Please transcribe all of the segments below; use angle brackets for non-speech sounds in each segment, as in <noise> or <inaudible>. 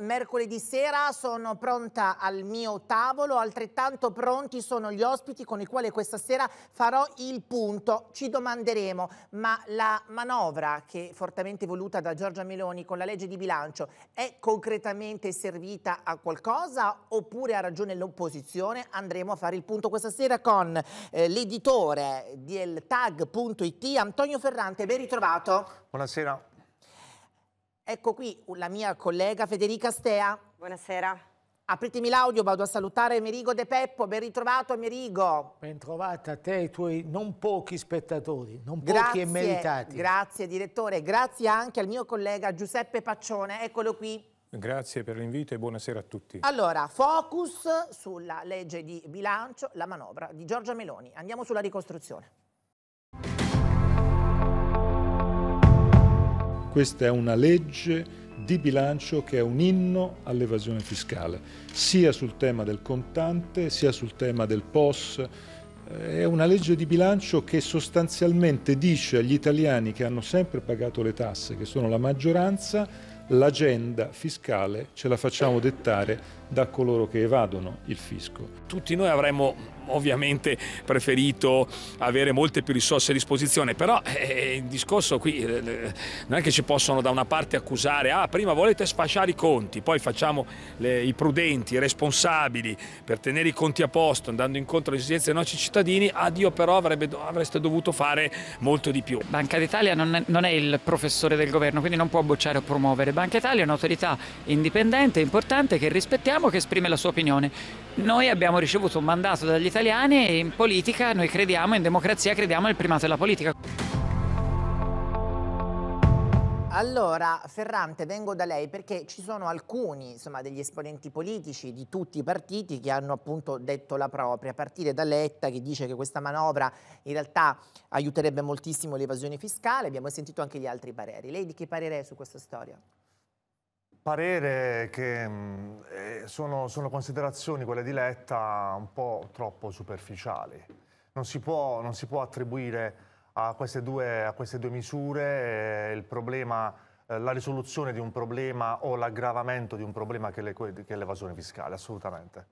mercoledì sera sono pronta al mio tavolo, altrettanto pronti sono gli ospiti con i quali questa sera farò il punto. Ci domanderemo, ma la manovra che è fortemente voluta da Giorgia Meloni con la legge di bilancio è concretamente servita a qualcosa oppure ha ragione l'opposizione? Andremo a fare il punto questa sera con eh, l'editore del tag.it Antonio Ferrante, ben ritrovato. Buonasera. Ecco qui la mia collega Federica Stea. Buonasera. Apritemi l'audio, vado a salutare Merigo De Peppo, ben ritrovato Merigo. Ben trovata a te e i tuoi non pochi spettatori, non grazie, pochi e meritati. Grazie direttore, grazie anche al mio collega Giuseppe Paccione, eccolo qui. Grazie per l'invito e buonasera a tutti. Allora, focus sulla legge di bilancio, la manovra di Giorgia Meloni. Andiamo sulla ricostruzione. Questa è una legge di bilancio che è un inno all'evasione fiscale, sia sul tema del contante, sia sul tema del POS. È una legge di bilancio che sostanzialmente dice agli italiani che hanno sempre pagato le tasse, che sono la maggioranza, l'agenda fiscale ce la facciamo dettare da coloro che evadono il fisco. Tutti noi avremmo ovviamente preferito avere molte più risorse a disposizione, però eh, il discorso qui eh, non è che ci possono da una parte accusare, ah prima volete sfasciare i conti, poi facciamo le, i prudenti, i responsabili per tenere i conti a posto, andando incontro alle esigenze dei nostri cittadini, ah Dio però avrebbe, avreste dovuto fare molto di più. Banca d'Italia non è, non è il professore del governo, quindi non può bocciare o promuovere. Banca Italia è un'autorità indipendente, importante, che rispettiamo, che esprime la sua opinione. Noi abbiamo ricevuto un mandato dagli italiani italiane e in politica noi crediamo, in democrazia crediamo nel primato della politica. Allora, Ferrante, vengo da lei perché ci sono alcuni insomma, degli esponenti politici di tutti i partiti che hanno appunto detto la propria, a partire da Letta che dice che questa manovra in realtà aiuterebbe moltissimo l'evasione fiscale, abbiamo sentito anche gli altri pareri. Lei di che parere è su questa storia? parere che mh, mm, eh, sono, sono, considerazioni, quelle di Letta, un po' troppo superficiali. Non si può, non si può attribuire a queste due, a queste due misure eh, problema, eh, la risoluzione di un problema o l'aggravamento di un problema che, è l'evasione fiscale, assolutamente.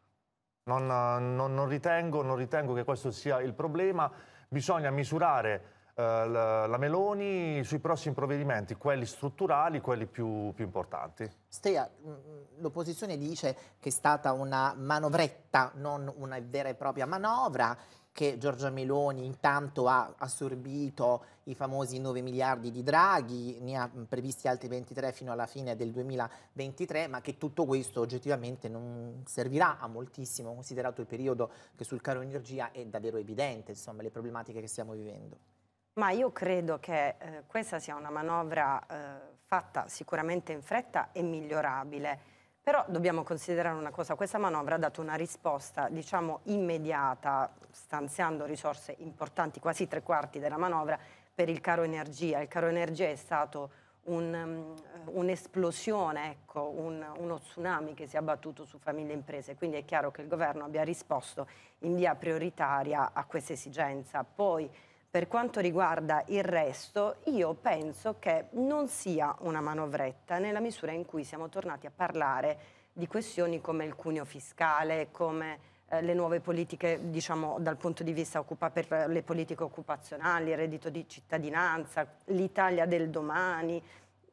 Non, non, non, ritengo, non ritengo che questo sia il problema, bisogna misurare eh, la, la, Meloni sui prossimi provvedimenti, quelli strutturali, quelli più, più importanti. Stea, mm, mm, l'opposizione dice che è stata una manovretta, non una vera e propria manovra, che Giorgia Meloni intanto ha assorbito i famosi 9 miliardi di Draghi, ne ha previsti altri 23 fino alla fine del 2023, ma che tutto questo oggettivamente non servirà a moltissimo, considerato il periodo che sul caro energia è davvero evidente, insomma, le problematiche che stiamo vivendo. Ma io credo che eh, questa sia una manovra eh, fatta sicuramente in fretta e migliorabile, però dobbiamo considerare una cosa, questa manovra ha dato una risposta diciamo immediata, stanziando risorse importanti, quasi tre quarti della manovra, per il caro energia. Il caro energia è stato mm, un'esplosione, um, un ecco, un, uno tsunami che si è abbattuto su famiglie e imprese, quindi è chiaro che il governo abbia risposto in via prioritaria a questa esigenza. Poi, per quanto riguarda il resto, io penso che non sia una manovretta nella misura in cui siamo tornati a parlare di questioni come il cuneo fiscale, come eh, le nuove politiche, diciamo, dal punto di vista occupa- per le politiche occupazionali, il reddito di cittadinanza, l'Italia del domani,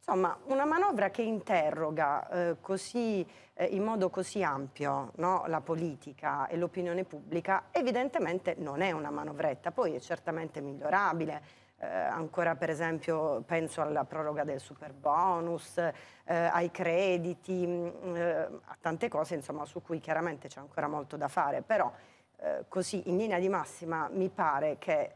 Insomma, una manovra che interroga eh, così, eh, in modo così ampio no? la politica e l'opinione pubblica evidentemente non è una manovretta, poi è certamente migliorabile. Eh, ancora per esempio penso alla proroga del super bonus, eh, ai crediti, mm, eh, a tante cose insomma, su cui chiaramente c'è ancora molto da fare, però eh, così in linea di massima mi pare che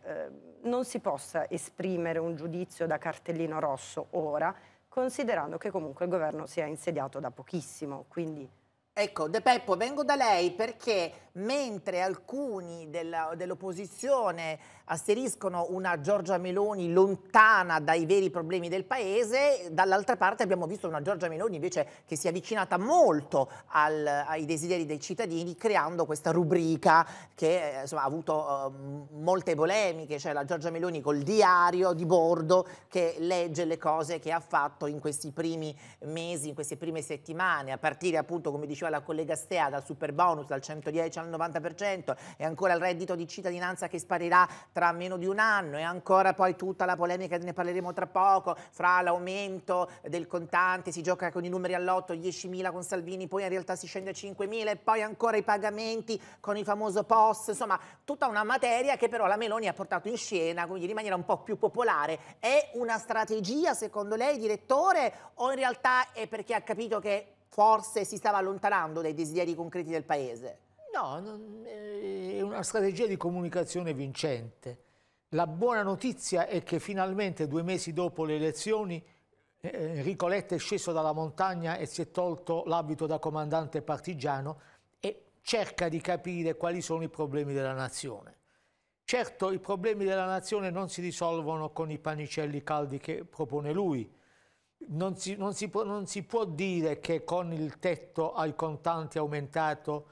non si possa esprimere un giudizio da cartellino rosso ora, considerando che comunque il governo si è insediato da pochissimo, quindi Ecco, De Peppo, vengo da lei perché mentre alcuni dell'opposizione dell asteriscono una Giorgia Meloni lontana dai veri problemi del paese, dall'altra parte abbiamo visto una Giorgia Meloni invece che si è avvicinata molto al, ai desideri dei cittadini creando questa rubrica che eh, insomma, ha avuto uh, molte polemiche, cioè la Giorgia Meloni col diario di bordo che legge le cose che ha fatto in questi primi mesi, in queste prime settimane, a partire appunto, come dicevo, diceva la collega Stea, dal super bonus, dal 110 al 90%, e ancora il reddito di cittadinanza che sparirà tra meno di un anno, e ancora poi tutta la polemica, ne parleremo tra poco, fra l'aumento del contante, si gioca con i numeri all'otto, 10.000 con Salvini, poi in realtà si scende a 5.000, e poi ancora i pagamenti con il famoso POS, insomma tutta una materia che però la Meloni ha portato in scena, quindi in maniera un po' più popolare. È una strategia secondo lei, direttore, o in realtà è perché ha capito che forse si stava allontanando dai desideri concreti del Paese? No, eh, è una strategia di comunicazione vincente. La buona notizia è che finalmente due mesi dopo le elezioni eh, Enrico Letta è sceso dalla montagna e si è tolto l'abito da comandante partigiano e cerca di capire quali sono i problemi della nazione. Certo, i problemi della nazione non si risolvono con i pannicelli caldi che propone lui, non si, non, si può, non si, può, dire che con il tetto ai contanti aumentato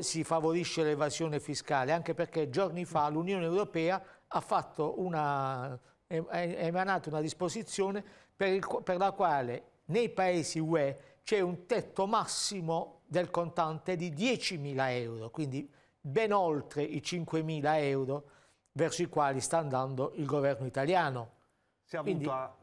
si favorisce l'evasione fiscale, anche perché giorni fa mm. l'Unione Europea ha, una, ha emanato una disposizione per, il, per la quale nei paesi UE c'è un tetto massimo del contante di 10.000 euro, quindi ben oltre i 5.000 euro verso i quali sta andando il governo italiano. Si è avuta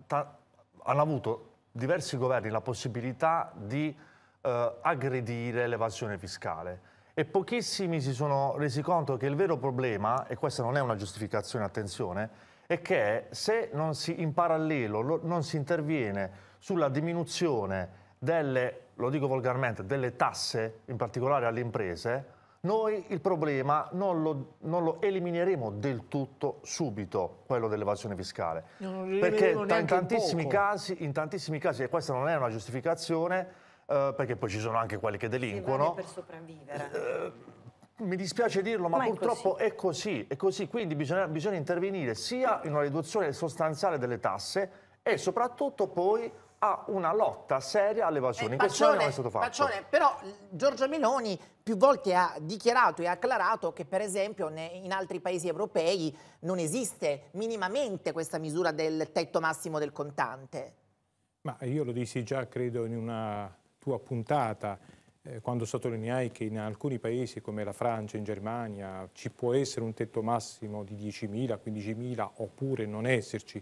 hanno avuto diversi governi la possibilità di eh, aggredire l'evasione fiscale e pochissimi si sono resi conto che il vero problema, e questa non è una giustificazione, attenzione, è che se non si, in parallelo lo, non si interviene sulla diminuzione delle, lo dico volgarmente, delle tasse, in particolare alle imprese, noi il problema non lo, non lo elimineremo del tutto subito, quello dell'evasione fiscale. Perché in tantissimi, casi, in tantissimi casi, e questa non è una giustificazione, eh, perché poi ci sono anche quelli che delinquono. Per sopravvivere. Eh, mi dispiace dirlo, ma, ma purtroppo è così. È così, è così. Quindi bisogna, bisogna intervenire sia in una riduzione sostanziale delle tasse e soprattutto poi a una lotta seria all'evasione. Eh, Paccione, non è stato fatto. Paccione, però Giorgia Meloni più volte ha dichiarato e ha acclarato che per esempio in altri paesi europei non esiste minimamente questa misura del tetto massimo del contante. Ma io lo dissi già, credo, in una tua puntata, eh, quando sottolineai che in alcuni paesi come la Francia, in Germania, ci può essere un tetto massimo di 10.000, 15.000 oppure non esserci.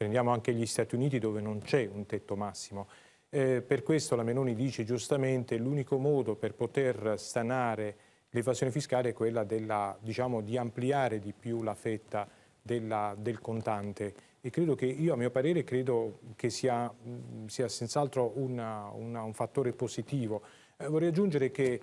Prendiamo anche gli Stati Uniti dove non c'è un tetto massimo. Eh, per questo la Meloni dice giustamente che l'unico modo per poter stanare l'evasione fiscale è quella della, diciamo, di ampliare di più la fetta della, del contante e credo che io a mio parere credo che sia, sia senz'altro un fattore positivo. Eh, vorrei aggiungere che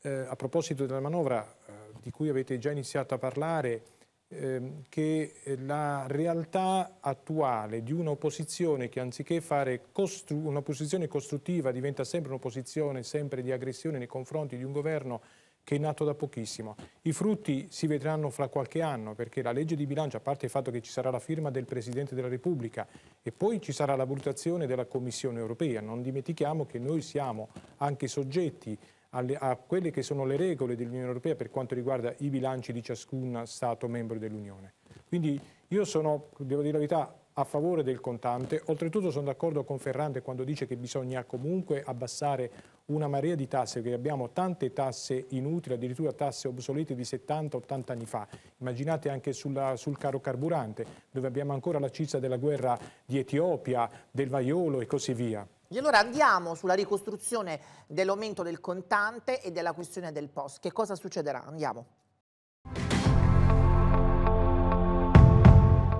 eh, a proposito della manovra eh, di cui avete già iniziato a parlare Ehm, che eh, la realtà attuale di un'opposizione che anziché fare costru una posizione costruttiva diventa sempre un'opposizione sempre di aggressione nei confronti di un governo che è nato da pochissimo. I frutti si vedranno fra qualche anno perché la legge di bilancio, a parte il fatto che ci sarà la firma del Presidente della Repubblica e poi ci sarà la valutazione della Commissione europea, non dimentichiamo che noi siamo anche soggetti alle, a quelle che sono le regole dell'Unione Europea per quanto riguarda i bilanci di ciascun Stato membro dell'Unione. Quindi io sono, devo dire la verità, a favore del contante, oltretutto sono d'accordo con Ferrante quando dice che bisogna comunque abbassare una marea di tasse, perché abbiamo tante tasse inutili, addirittura tasse obsolete di 70-80 anni fa. Immaginate anche sulla, sul caro carburante, dove abbiamo ancora la cizza della guerra di Etiopia, del vaiolo e così via. E allora andiamo sulla ricostruzione dell'aumento del contante e della questione del POS. Che cosa succederà? Andiamo.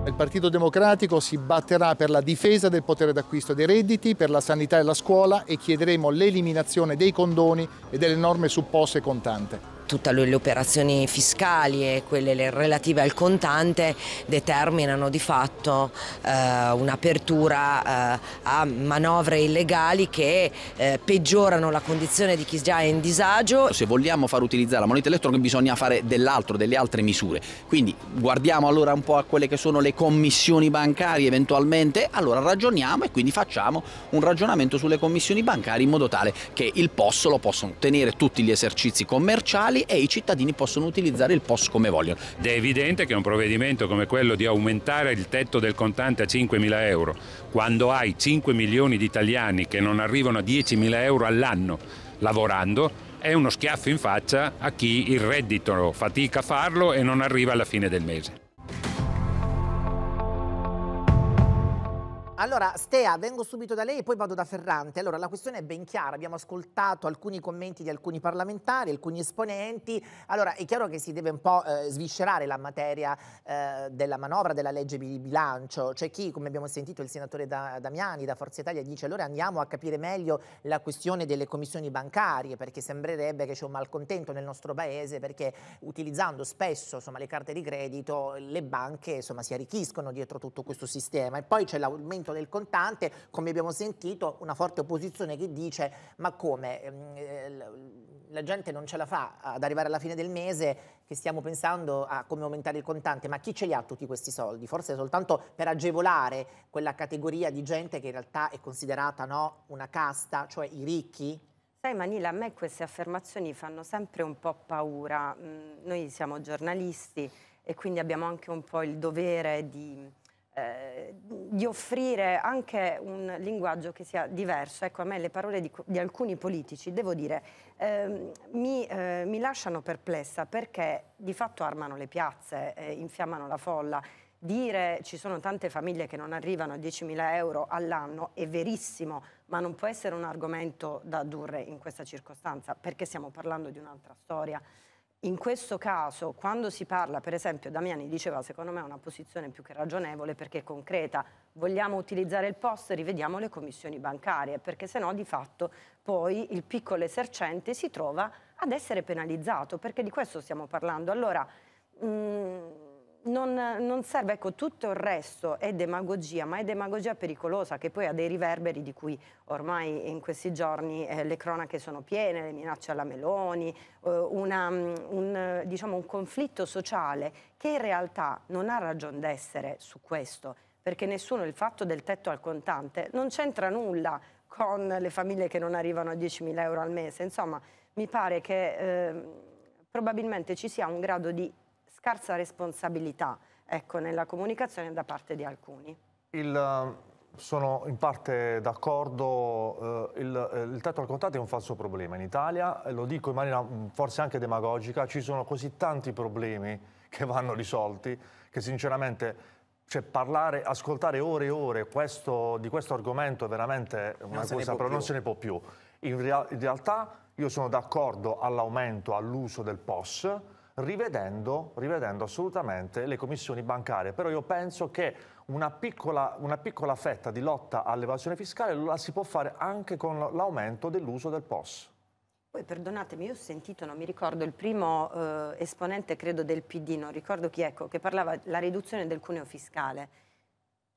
Il Partito Democratico si batterà per la difesa del potere d'acquisto dei redditi, per la sanità e la scuola e chiederemo l'eliminazione dei condoni e delle norme su POS e contante tutte le operazioni fiscali e quelle relative al contante determinano di fatto eh, un'apertura eh, a manovre illegali che eh, peggiorano la condizione di chi già è in disagio. Se vogliamo far utilizzare la moneta elettronica bisogna fare dell'altro, delle altre misure. Quindi guardiamo allora un po' a quelle che sono le commissioni bancarie eventualmente, allora ragioniamo e quindi facciamo un ragionamento sulle commissioni bancarie in modo tale che il POS lo possano ottenere tutti gli esercizi commerciali locali e i cittadini possono utilizzare il POS come vogliono. Ed è evidente che un provvedimento come quello di aumentare il tetto del contante a 5.000 euro, quando hai 5 milioni di italiani che non arrivano a 10.000 euro all'anno lavorando, è uno schiaffo in faccia a chi il reddito fatica a farlo e non arriva alla fine del mese. Allora, Stea, vengo subito da lei e poi vado da Ferrante. Allora, la questione è ben chiara, abbiamo ascoltato alcuni commenti di alcuni parlamentari, alcuni esponenti. Allora, è chiaro che si deve un po' eh, sviscerare la materia eh, della manovra, della legge di bilancio. C'è chi, come abbiamo sentito il senatore da, Damiani da Forza Italia, dice allora andiamo a capire meglio la questione delle commissioni bancarie, perché sembrerebbe che c'è un malcontento nel nostro paese, perché utilizzando spesso insomma, le carte di credito le banche insomma, si arricchiscono dietro tutto questo sistema. E poi c'è l'aumento aumento del contante, come abbiamo sentito una forte opposizione che dice ma come ehm, eh, la gente non ce la fa ad arrivare alla fine del mese che stiamo pensando a come aumentare il contante, ma chi ce li ha tutti questi soldi? Forse soltanto per agevolare quella categoria di gente che in realtà è considerata no, una casta, cioè i ricchi? Sai Manila, a me queste affermazioni fanno sempre un po' paura. Mm, noi siamo giornalisti e quindi abbiamo anche un po' il dovere di Ehm, di offrire anche un linguaggio che sia diverso. Ecco, a me le parole di, di alcuni politici, devo dire, eh, mi, eh, mi, lasciano perplessa perché di fatto armano le piazze, eh, infiammano la folla. Dire ci sono tante famiglie che non arrivano a 10.000 euro all'anno è verissimo, ma non può essere un argomento da addurre in questa circostanza, perché stiamo parlando di un'altra storia. In questo caso, quando si parla, per esempio, Damiani diceva, secondo me è una posizione più che ragionevole perché è concreta, vogliamo utilizzare il post, rivediamo le commissioni bancarie, perché sennò di fatto poi il piccolo esercente si trova ad essere penalizzato, perché di questo stiamo parlando. Allora, mh, mm, non, non, serve, ecco, tutto il resto è demagogia, ma è demagogia pericolosa che poi ha dei riverberi di cui ormai in questi giorni eh, le cronache sono piene, le minacce alla Meloni, eh, una, mm, un, diciamo, un conflitto sociale che in realtà non ha ragione d'essere su questo, perché nessuno il fatto del tetto al contante non c'entra nulla con le famiglie che non arrivano a 10.000 euro al mese, insomma mi pare che... Eh, probabilmente ci sia un grado di scarsa responsabilità ecco, nella comunicazione da parte di alcuni. Il, eh, sono in parte d'accordo, eh, il, eh, il tetto al contatto è un falso problema in Italia, lo dico in maniera mm, forse anche demagogica, ci sono così tanti problemi che vanno risolti che sinceramente cioè parlare, ascoltare ore e ore questo, di questo argomento è veramente una non cosa, però non se ne può più. In, rea in realtà io sono d'accordo all'aumento, all'uso del POS, rivedendo, rivedendo assolutamente le commissioni bancarie. Però io penso che una piccola, una piccola fetta di lotta all'evasione fiscale la si può fare anche con l'aumento dell'uso del POS. Poi perdonatemi, io ho sentito, non mi ricordo, il primo eh, esponente credo del PD, non ricordo chi ecco, che parlava della riduzione del cuneo fiscale.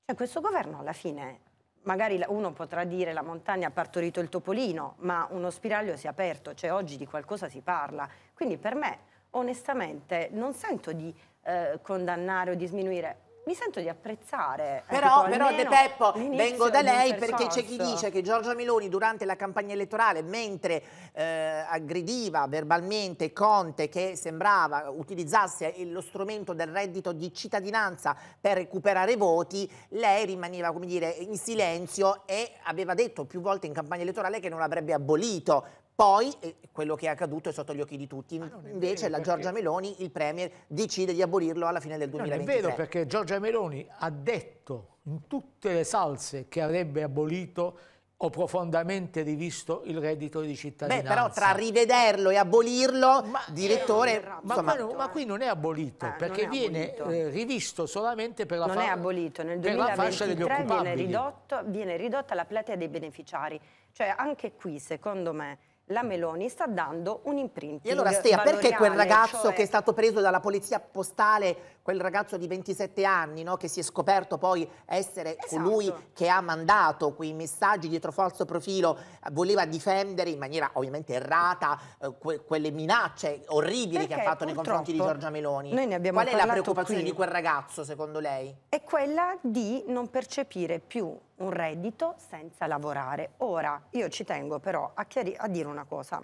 Cioè questo governo alla fine, magari uno potrà dire la montagna ha partorito il topolino, ma uno spiraglio si è aperto, cioè oggi di qualcosa si parla. Quindi per me onestamente non sento di eh, condannare o disminuire. mi sento di apprezzare. Eh, però, però De Peppo, vengo da lei perché c'è chi dice che Giorgia Meloni durante la campagna elettorale, mentre eh, aggrediva verbalmente Conte che sembrava utilizzasse lo strumento del reddito di cittadinanza per recuperare voti, lei rimaneva come dire, in silenzio e aveva detto più volte in campagna elettorale che non l'avrebbe abolito. Poi eh, quello che è accaduto è sotto gli occhi di tutti. Invece la Giorgia Meloni, il Premier, decide di abolirlo alla fine del 2023. è vero perché Giorgia Meloni ha detto in tutte le salse che avrebbe abolito ho profondamente rivisto il reddito di cittadinanza. Beh, però tra rivederlo e abolirlo, ma, eh, direttore... Insomma, ma, ma, qui non è abolito, ah, perché è viene abolito. Eh, rivisto solamente per la, fascia... non fa- è abolito. Nel 2023 viene, ridotto, viene ridotta la platea dei beneficiari. Cioè anche qui, secondo me la Meloni sta dando un imprinting. E allora Stea, perché quel ragazzo cioè... che è stato preso dalla polizia postale, quel ragazzo di 27 anni, no, che si è scoperto poi essere esatto. colui che ha mandato quei messaggi dietro falso profilo, voleva difendere in maniera ovviamente errata eh, que quelle minacce orribili perché che ha fatto nei confronti di Giorgia Meloni. Noi ne abbiamo Qual è la preoccupazione qui? di quel ragazzo secondo lei? È quella di non percepire più un reddito senza lavorare. Ora, io ci tengo però a, chiari- a dire una cosa,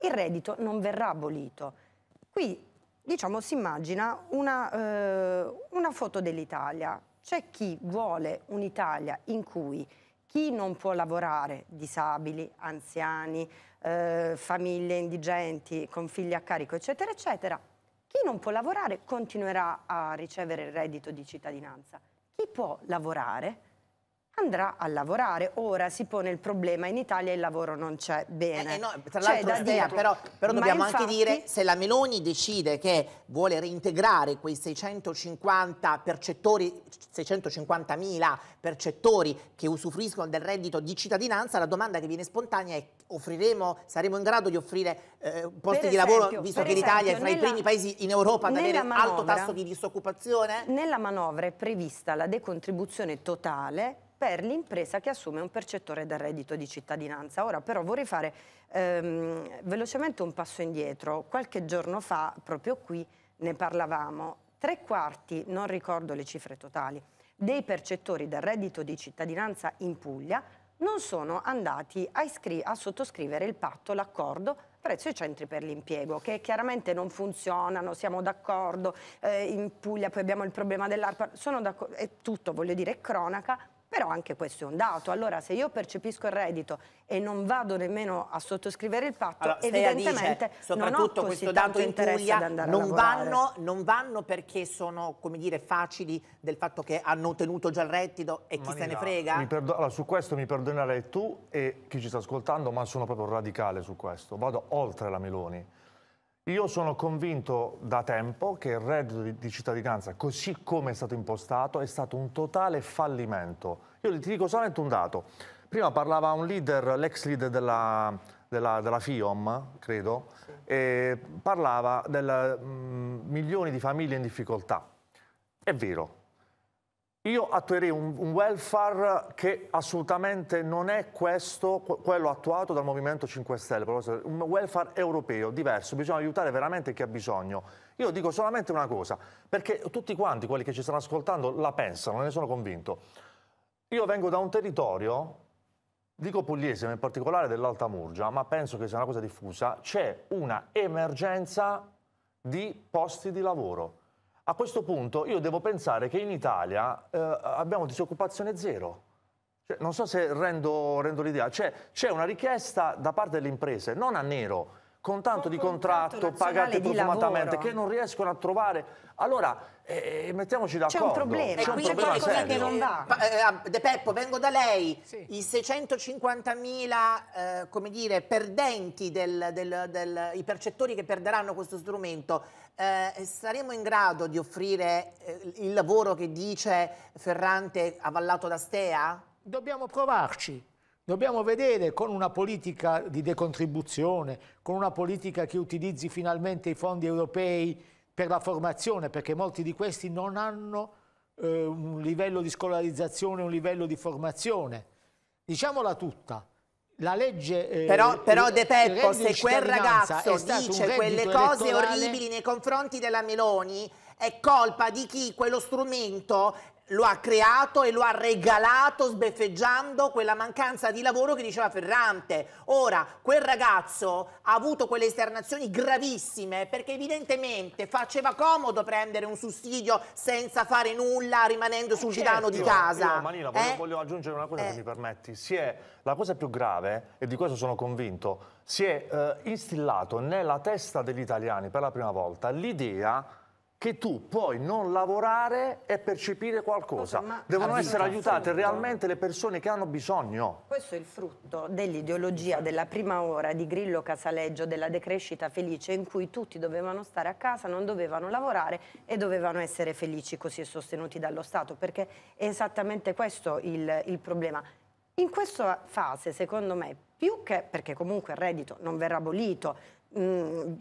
il reddito non verrà abolito. Qui, diciamo, si immagina una, eh, una foto dell'Italia. C'è chi vuole un'Italia in cui chi non può lavorare, disabili, anziani, eh, famiglie indigenti con figli a carico, eccetera, eccetera, chi non può lavorare continuerà a ricevere il reddito di cittadinanza. Chi può lavorare andrà a lavorare. Ora si pone il problema, in Italia il lavoro non c'è bene. Eh, eh no, tra cioè, l'altro da dire, però, però dobbiamo infatti... anche dire se la Meloni decide che vuole reintegrare quei 650 percettori, 650.000 percettori che usufruiscono del reddito di cittadinanza, la domanda che viene spontanea è offriremo, saremo in grado di offrire eh, posti esempio, di lavoro, visto che l'Italia è tra nella, i primi paesi in Europa ad avere manovra, alto tasso di disoccupazione? Nella manovra è prevista la decontribuzione totale per l'impresa che assume un percettore del reddito di cittadinanza. Ora però vorrei fare ehm, velocemente un passo indietro. Qualche giorno fa, proprio qui, ne parlavamo. Tre quarti, non ricordo le cifre totali, dei percettori del reddito di cittadinanza in Puglia non sono andati a, a sottoscrivere il patto, l'accordo prezzo i centri per l'impiego che chiaramente non funzionano, siamo d'accordo, eh, in Puglia poi abbiamo il problema dell'ARPA, sono d'accordo, è tutto, voglio dire, è cronaca, però anche questo è un dato. Allora se io percepisco il reddito e non vado nemmeno a sottoscrivere il patto, allora, evidentemente dice, soprattutto non ho questo dato in Puglia non vanno, non vanno, perché sono come dire, facili del fatto che hanno ottenuto già il reddito e chi Manila, se ne frega? Allora, su questo mi perdonerei tu e chi ci sta ascoltando, ma sono proprio radicale su questo. Vado oltre la Meloni io sono convinto da tempo che il reddito di, cittadinanza, così come è stato impostato, è stato un totale fallimento. Io ti dico solamente un dato. Prima parlava un leader, l'ex leader della, della, della, FIOM, credo, e parlava del mm, milioni di famiglie in difficoltà. È vero, io attuerei un, un, welfare che assolutamente non è questo, quello attuato dal Movimento 5 Stelle, un welfare europeo diverso, bisogna aiutare veramente chi ha bisogno. Io dico solamente una cosa, perché tutti quanti quelli che ci stanno ascoltando la pensano, ne sono convinto. Io vengo da un territorio, dico pugliese, ma in particolare dell'Alta Murgia, ma penso che sia una cosa diffusa, c'è una emergenza di posti di lavoro a questo punto io devo pensare che in Italia eh, abbiamo disoccupazione zero. Cioè, non so se rendo, rendo l'idea. Cioè, c'è una richiesta da parte delle imprese, non a nero, con tanto con di contratto, contratto profumatamente, che non riescono a trovare. Allora, eh, eh mettiamoci d'accordo. C'è un problema, c'è un problema qualcosa che non va. Eh, eh, ah, De Peppo, vengo da lei. Sì. I 650.000, eh, come dire, perdenti, del, del, del, i percettori che perderanno questo strumento, eh, saremo in grado di offrire il lavoro che dice Ferrante avallato da Stea? Dobbiamo provarci. Dobbiamo vedere con una politica di decontribuzione, con una politica che utilizzi finalmente i fondi europei per la formazione, perché molti di questi non hanno eh, un livello di scolarizzazione, un livello di formazione. Diciamola tutta, la legge eh, però, però De Peppo se quel ragazzo dice quelle cose orribili nei confronti della Meloni è colpa di chi quello strumento lo ha creato e lo ha regalato sbeffeggiando quella mancanza di lavoro che diceva Ferrante. Ora, quel ragazzo ha avuto quelle esternazioni gravissime perché evidentemente faceva comodo prendere un sussidio senza fare nulla, rimanendo sul eh, certo, di casa. Io, Manila, voglio, eh? voglio, aggiungere una cosa eh? se mi permetti. Si è, la cosa più grave, e di questo sono convinto, si è eh, instillato nella testa degli italiani per la prima volta l'idea che tu puoi non lavorare e percepire qualcosa. Ma Devono essere aiutate realmente le persone che hanno bisogno. Questo è il frutto dell'ideologia della prima ora di Grillo Casaleggio, della decrescita felice, in cui tutti dovevano stare a casa, non dovevano lavorare e dovevano essere felici così e sostenuti dallo Stato, perché è esattamente questo il, il problema. In questa fase, secondo me, più che, perché comunque il reddito non verrà abolito,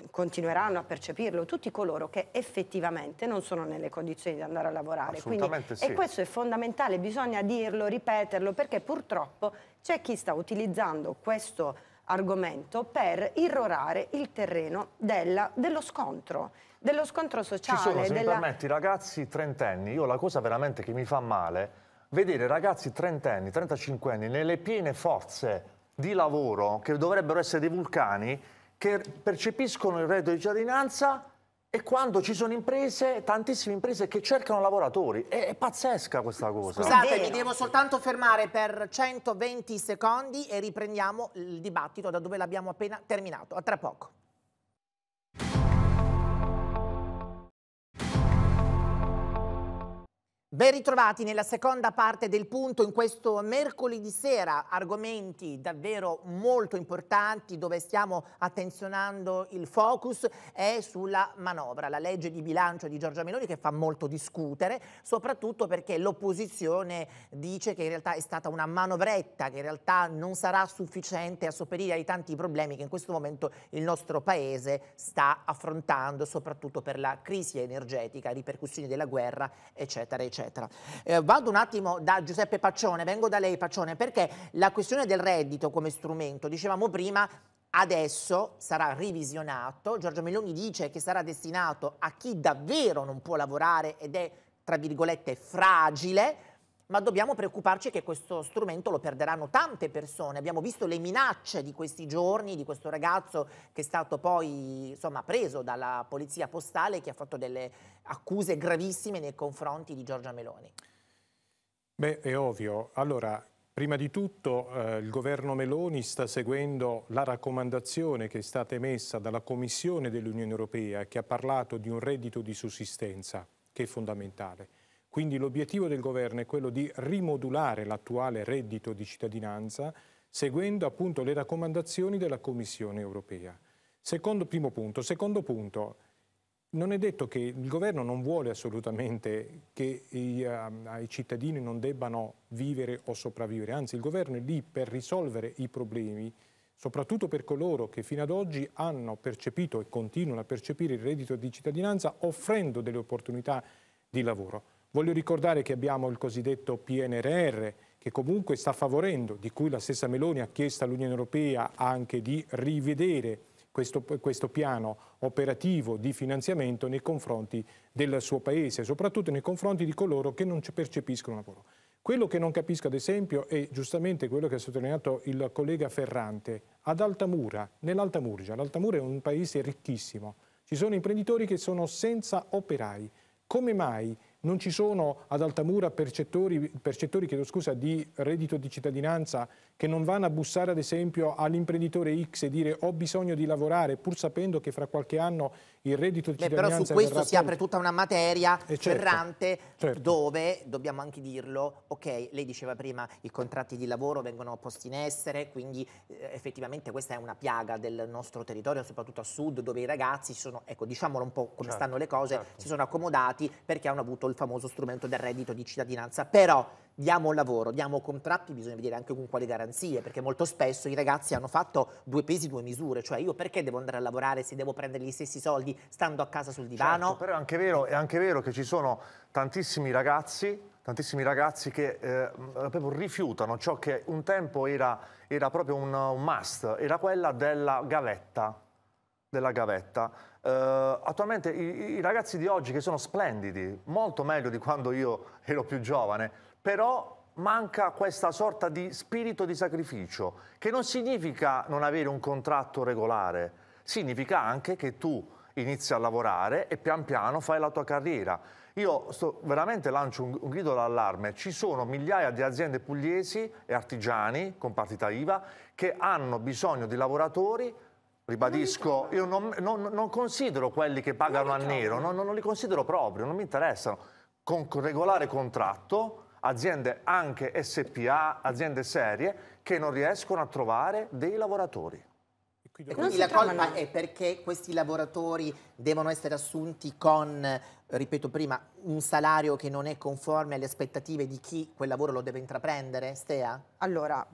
continueranno a percepirlo tutti coloro che effettivamente non sono nelle condizioni di andare a lavorare. Quindi, sì. E questo è fondamentale, bisogna dirlo, ripeterlo, perché purtroppo c'è chi sta utilizzando questo argomento per irrorare il terreno della, dello scontro dello scontro sociale. Ci sono, se della... mi permetti, ragazzi trentenni, io la cosa veramente che mi fa male, vedere ragazzi trentenni, trentacinquenni, nelle piene forze di lavoro, che dovrebbero essere dei vulcani, che percepiscono il reddito di cittadinanza e quando ci sono imprese, tantissime imprese che cercano lavoratori. È, è pazzesca questa cosa. Scusate, mi devo soltanto fermare per 120 secondi e riprendiamo il dibattito da dove l'abbiamo appena terminato. A tra poco. Ben ritrovati nella seconda parte del punto in questo mercoledì sera, argomenti davvero molto importanti dove stiamo attenzionando il focus è sulla manovra, la legge di bilancio di Giorgia Meloni che fa molto discutere, soprattutto perché l'opposizione dice che in realtà è stata una manovretta, che in realtà non sarà sufficiente a sopperire ai tanti problemi che in questo momento il nostro paese sta affrontando, soprattutto per la crisi energetica, ripercussioni della guerra, eccetera, eccetera eccetera. Eh, vado un attimo da Giuseppe Paccione, vengo da lei Paccione, perché la questione del reddito come strumento, dicevamo prima, adesso sarà revisionato, Giorgio Meloni dice che sarà destinato a chi davvero non può lavorare ed è, tra virgolette, fragile, ma dobbiamo preoccuparci che questo strumento lo perderanno tante persone. Abbiamo visto le minacce di questi giorni, di questo ragazzo che è stato poi insomma, preso dalla polizia postale che ha fatto delle accuse gravissime nei confronti di Giorgia Meloni. Beh, è ovvio. Allora, prima di tutto eh, il governo Meloni sta seguendo la raccomandazione che è stata emessa dalla Commissione dell'Unione Europea che ha parlato di un reddito di sussistenza che è fondamentale. Quindi l'obiettivo del governo è quello di rimodulare l'attuale reddito di cittadinanza seguendo appunto le raccomandazioni della Commissione europea. Secondo, primo punto. Secondo punto, non è detto che il governo non vuole assolutamente che i, uh, eh, i, cittadini non debbano vivere o sopravvivere, anzi il governo è lì per risolvere i problemi, soprattutto per coloro che fino ad oggi hanno percepito e continuano a percepire il reddito di cittadinanza offrendo delle opportunità di lavoro. Voglio ricordare che abbiamo il cosiddetto PNRR, che comunque sta favorendo, di cui la stessa Meloni ha chiesto all'Unione Europea anche di rivedere questo, questo, piano operativo di finanziamento nei confronti del suo Paese, soprattutto nei confronti di coloro che non percepiscono lavoro. Quello che non capisco, ad esempio, è giustamente quello che ha sottolineato il collega Ferrante, ad Altamura, nell'Altamurgia, Murgia. L'Altamura è un paese ricchissimo, ci sono imprenditori che sono senza operai. Come mai non ci sono ad Altamura percettori, percettori scusa, di reddito di cittadinanza che non vanno a bussare ad esempio all'imprenditore X e dire ho bisogno di lavorare pur sapendo che fra qualche anno il reddito di Beh, cittadinanza... Però su questo si apre tutta una materia eh, certo, ferrante certo. dove, dobbiamo anche dirlo, ok, lei diceva prima i contratti di lavoro vengono posti in essere, quindi eh, effettivamente questa è una piaga del nostro territorio, soprattutto a sud, dove i ragazzi sono, ecco, diciamolo un po' come certo, stanno le cose, certo. si sono accomodati perché hanno avuto il famoso strumento del reddito di cittadinanza. Però diamo lavoro, diamo contratti, bisogna vedere anche con quali garanzie, perché molto spesso i ragazzi hanno fatto due pesi, due misure, cioè io perché devo andare a lavorare se devo prendere gli stessi soldi stando a casa sul divano? Certo, però è anche vero, è anche vero che ci sono tantissimi ragazzi tantissimi ragazzi che eh, proprio rifiutano ciò che un tempo era, era proprio un, un, must, era quella della gavetta. Della gavetta. Eh, attualmente i, i ragazzi di oggi che sono splendidi, molto meglio di quando io ero più giovane, però manca questa sorta di spirito di sacrificio, che non significa non avere un contratto regolare, significa anche che tu inizi a lavorare e pian piano fai la tua carriera. Io sto, veramente lancio un, un grido d'allarme, ci sono migliaia di aziende pugliesi e artigiani con partita IVA che hanno bisogno di lavoratori Ribadisco, io non, non, non, considero quelli che pagano a nero, non, non, li considero proprio, non mi interessano. Con regolare contratto, aziende anche SPA, aziende serie, che non riescono a trovare dei lavoratori. E quindi la trovano. colpa è perché questi lavoratori devono essere assunti con, eh, ripeto prima, un salario che non è conforme alle aspettative di chi quel lavoro lo deve intraprendere, Stea? Allora,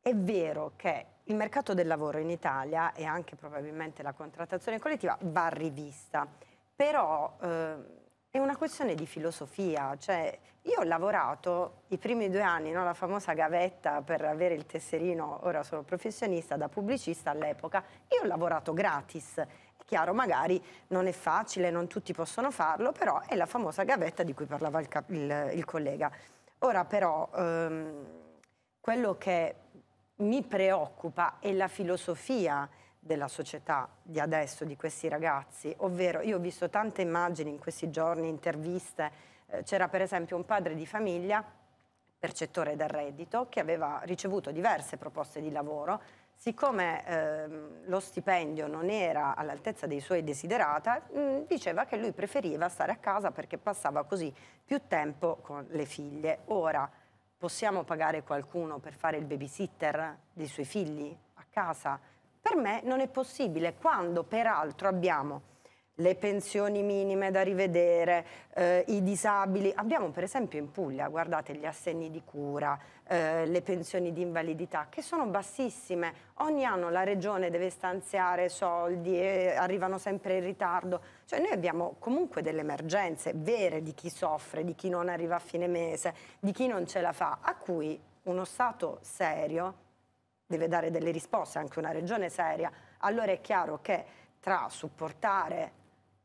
è vero che il mercato del lavoro in Italia e anche probabilmente la contrattazione collettiva va rivista, però... Eh, è una questione di filosofia, cioè io ho lavorato i primi due anni, no, la famosa gavetta per avere il tesserino, ora sono professionista, da pubblicista all'epoca, io ho lavorato gratis. È chiaro, magari non è facile, non tutti possono farlo, però è la famosa gavetta di cui parlava il, il, il collega. Ora però ehm, quello che mi preoccupa è la filosofia della società di adesso, di questi ragazzi, ovvero io ho visto tante immagini in questi giorni, interviste, eh, c'era per esempio un padre di famiglia, percettore del reddito, che aveva ricevuto diverse proposte di lavoro, siccome eh, lo stipendio non era all'altezza dei suoi desiderata, mh, mm, diceva che lui preferiva stare a casa perché passava così più tempo con le figlie. Ora, possiamo pagare qualcuno per fare il babysitter dei suoi figli a casa? Per me non è possibile quando peraltro abbiamo le pensioni minime da rivedere, eh, i disabili. Abbiamo per esempio in Puglia, guardate, gli assegni di cura, eh, le pensioni di invalidità, che sono bassissime. Ogni anno la regione deve stanziare soldi e arrivano sempre in ritardo. Cioè noi abbiamo comunque delle emergenze vere di chi soffre, di chi non arriva a fine mese, di chi non ce la fa, a cui uno Stato serio deve dare delle risposte, anche una regione seria, allora è chiaro che tra supportare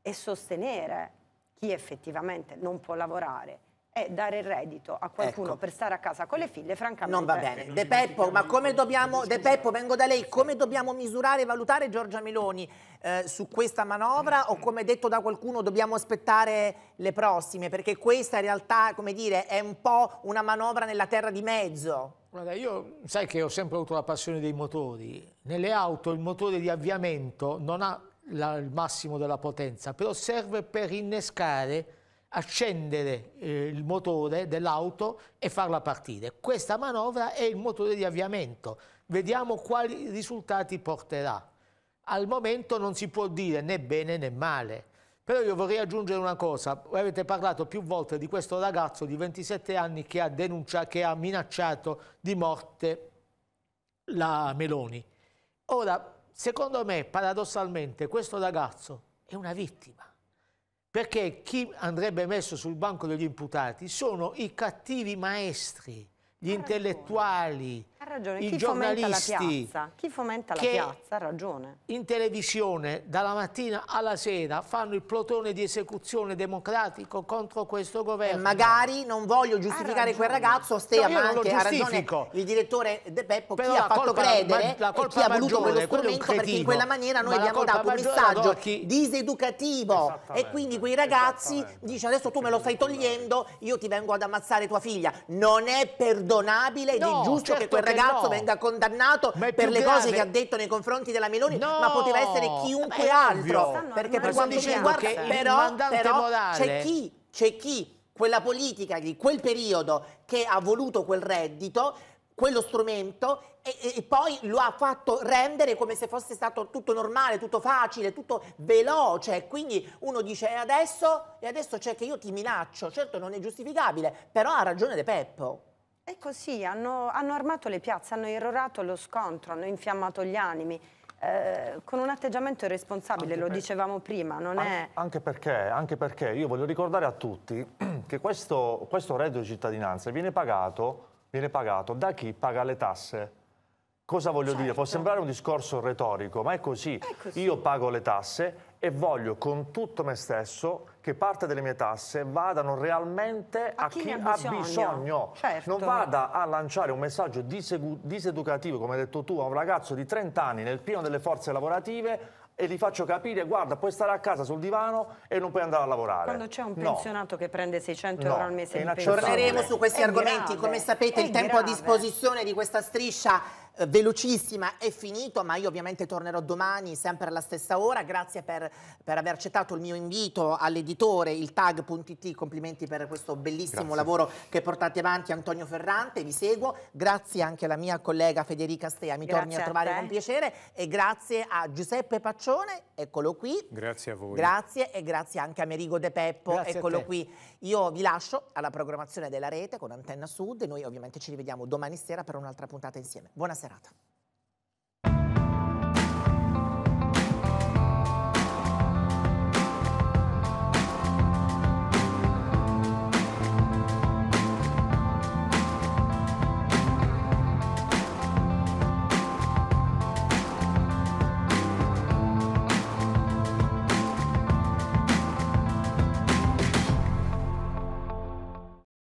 e sostenere chi effettivamente non può lavorare e dare il reddito a qualcuno ecco. per stare a casa con le figlie, francamente... Non va bene. De Peppo, ma come dobbiamo... De Peppo, vengo da lei. Come dobbiamo misurare e valutare Giorgia Meloni eh, su questa manovra o, mm. come detto da qualcuno, dobbiamo aspettare le prossime? Perché questa in realtà, come dire, è un po' una manovra nella terra di mezzo. Guarda, io sai che ho sempre avuto la passione dei motori. Nelle auto il motore di avviamento non ha la, il massimo della potenza, però serve per innescare, accendere eh, il motore dell'auto e farla partire. Questa manovra è il motore di avviamento. Vediamo quali risultati porterà. Al momento non si può dire né bene né male però io vorrei aggiungere una cosa, Voi avete parlato più volte di questo ragazzo di 27 anni che ha, denuncia, che ha minacciato di morte la Meloni. Ora, secondo me, paradossalmente, questo ragazzo è una vittima. Perché chi andrebbe messo sul banco degli imputati sono i cattivi maestri, gli intellettuali, ha ragione, I chi giornalisti fomenta la piazza? Chi fomenta la piazza ha ragione. In televisione dalla mattina alla sera fanno il plotone di esecuzione democratico contro questo eh, governo. E magari non voglio giustificare quel ragazzo, stia no, ma anche ha ragione il direttore De Peppo, Però chi ha fatto colpa, credere la e chi ha voluto quello strumento cretino, perché in quella maniera noi abbiamo dato un messaggio chi... diseducativo e quindi quei ragazzi dicono adesso tu me lo stai togliendo, io ti vengo ad ammazzare tua figlia. Non è perdonabile ed no, ingiusto certo che quel ragazzo certo ragazzo eh, no. venga condannato per le grave. cose che ha detto nei confronti della Meloni, no. ma poteva essere chiunque Beh, altro. Perché per quanto ci riguarda, però, però c'è chi, c'è chi, quella politica di quel periodo che ha voluto quel reddito quello strumento e, e, poi lo ha fatto rendere come se fosse stato tutto normale, tutto facile, tutto veloce. Quindi uno dice e adesso, e adesso c'è che io ti minaccio. Certo non è giustificabile, però ha ragione De Peppo. È eh, così, hanno, hanno armato le piazze, hanno irrorato lo scontro, hanno infiammato gli animi. Eh, con un atteggiamento irresponsabile, anche lo per... dicevamo prima, non An è... Anche perché, anche perché, io voglio ricordare a tutti <clears throat> che questo, questo reddito di cittadinanza viene pagato, viene pagato da chi paga le tasse Cosa voglio certo. dire? Può certo. sembrare un discorso retorico, ma è così. è così. Io pago le tasse e voglio con tutto me stesso che parte delle mie tasse vadano realmente a, a chi, chi ha bisogno. bisogno. Certo. Non vada a lanciare un messaggio diseducativo, come hai detto tu, a un ragazzo di 30 anni nel pieno delle forze lavorative e gli faccio capire, guarda, puoi stare a casa sul divano e non puoi andare a lavorare. Quando c'è un pensionato no. che prende 600 no. euro al mese di pensione. Torneremo su questi è argomenti, grave. come sapete è il tempo a disposizione di questa striscia eh, velocissima è finito, ma io ovviamente tornerò domani sempre alla stessa ora. Grazie per, per aver accettato il mio invito all'editore, il tag.it. Complimenti per questo bellissimo Grazie. lavoro che portate avanti Antonio Ferrante, vi seguo. Grazie anche alla mia collega Federica Stea, mi grazie torni a trovare a con piacere e grazie a Giuseppe Paccione, eccolo qui. Grazie a voi. Grazie e grazie anche a Merigo De Peppo, grazie eccolo qui. Io vi lascio alla programmazione della rete con Antenna Sud e noi ovviamente ci rivediamo domani sera per un'altra puntata insieme. Buonasera. zerata.